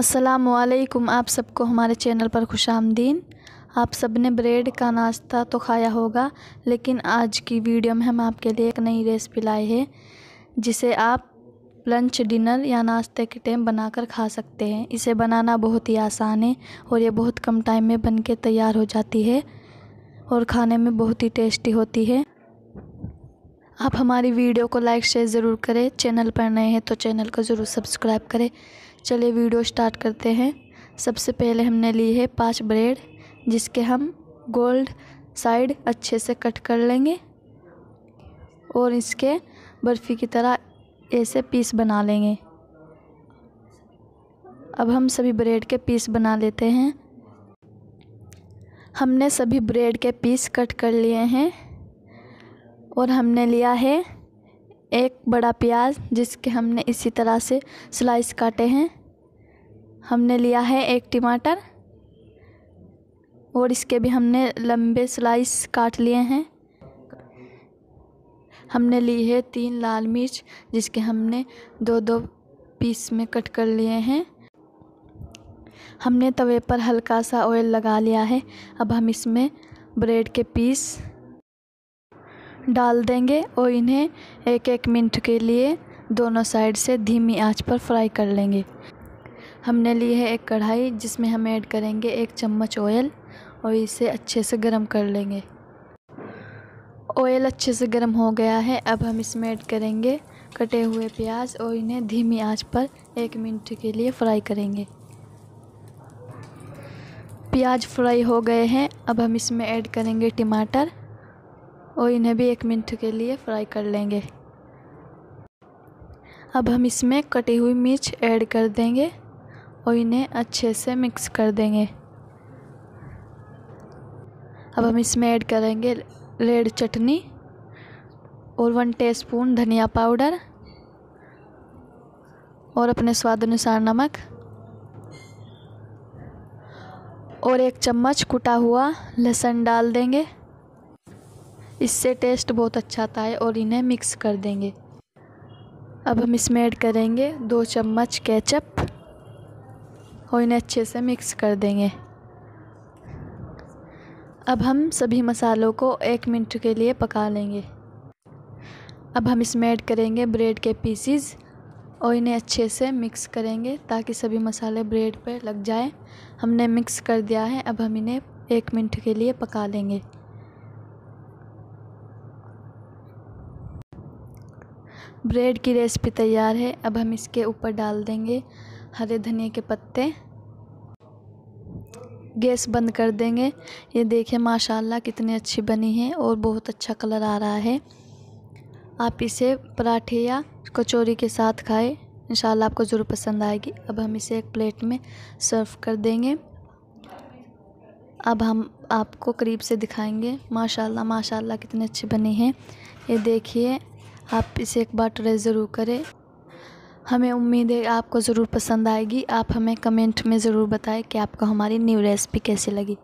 असलकुम आप सबको हमारे चैनल पर खुश आमदीन आप सब ने ब्रेड का नाश्ता तो खाया होगा लेकिन आज की वीडियो में हम आपके लिए एक नई रेसिपी लाए हैं जिसे आप लंच डिनर या नाश्ते के टाइम बनाकर खा सकते हैं इसे बनाना बहुत ही आसान है और ये बहुत कम टाइम में बन के तैयार हो जाती है और खाने में बहुत ही टेस्टी होती है आप हमारी वीडियो को लाइक शेयर ज़रूर करें चैनल पर नए हैं तो चैनल को ज़रूर सब्सक्राइब करें चलिए वीडियो स्टार्ट करते हैं सबसे पहले हमने ली है पांच ब्रेड जिसके हम गोल्ड साइड अच्छे से कट कर लेंगे और इसके बर्फ़ी की तरह ऐसे पीस बना लेंगे अब हम सभी ब्रेड के पीस बना लेते हैं हमने सभी ब्रेड के पीस कट कर लिए हैं और हमने लिया है एक बड़ा प्याज जिसके हमने इसी तरह से स्लाइस काटे हैं हमने लिया है एक टमाटर और इसके भी हमने लंबे स्लाइस काट लिए हैं हमने ली है तीन लाल मिर्च जिसके हमने दो दो पीस में कट कर लिए हैं हमने तवे पर हल्का सा ऑयल लगा लिया है अब हम इसमें ब्रेड के पीस डाल देंगे और इन्हें एक एक मिनट के लिए दोनों साइड से धीमी आंच पर फ्राई कर लेंगे हमने ली है एक कढ़ाई जिसमें हम ऐड करेंगे एक चम्मच ऑयल और इसे अच्छे से गर्म कर लेंगे ऑयल अच्छे से गर्म हो गया है अब हम इसमें ऐड करेंगे कटे हुए प्याज और इन्हें धीमी आंच पर एक मिनट के लिए फ्राई करेंगे प्याज फ्राई हो गए हैं अब हम इसमें ऐड करेंगे टमाटर और इन्हें भी एक मिनट के लिए फ्राई कर लेंगे अब हम इसमें कटी हुई मिर्च ऐड कर देंगे और इन्हें अच्छे से मिक्स कर देंगे अब हम इसमें ऐड करेंगे रेड चटनी और वन टीस्पून धनिया पाउडर और अपने स्वाद अनुसार नमक और एक चम्मच कुटा हुआ लहसुन डाल देंगे इससे टेस्ट बहुत अच्छा आता है और इन्हें मिक्स कर देंगे अब हम इसमें ऐड करेंगे दो चम्मच केचप और इन्हें अच्छे से मिक्स कर देंगे अब हम सभी मसालों को एक मिनट के लिए पका लेंगे अब हम इसमें ऐड करेंगे ब्रेड के पीसीज और इन्हें अच्छे से मिक्स करेंगे ताकि सभी मसाले ब्रेड पर लग जाएं। हमने मिक्स कर दिया है अब हम इन्हें एक मिनट के लिए पका लेंगे ब्रेड की रेसिपी तैयार है अब हम इसके ऊपर डाल देंगे हरे धनिए के पत्ते गैस बंद कर देंगे ये देखिए माशाल्लाह कितनी अच्छी बनी है और बहुत अच्छा कलर आ रहा है आप इसे पराठे या कचौरी के साथ खाएं इंशाल्लाह आपको ज़रूर पसंद आएगी अब हम इसे एक प्लेट में सर्व कर देंगे अब हम आपको करीब से दिखाएंगे माशाल्लाह माशाल्लाह कितनी अच्छी बनी है ये देखिए आप इसे एक बार ट्राई ज़रूर करें हमें उम्मीद है आपको ज़रूर पसंद आएगी आप हमें कमेंट में ज़रूर बताएं कि आपको हमारी न्यू रेसिपी कैसी लगी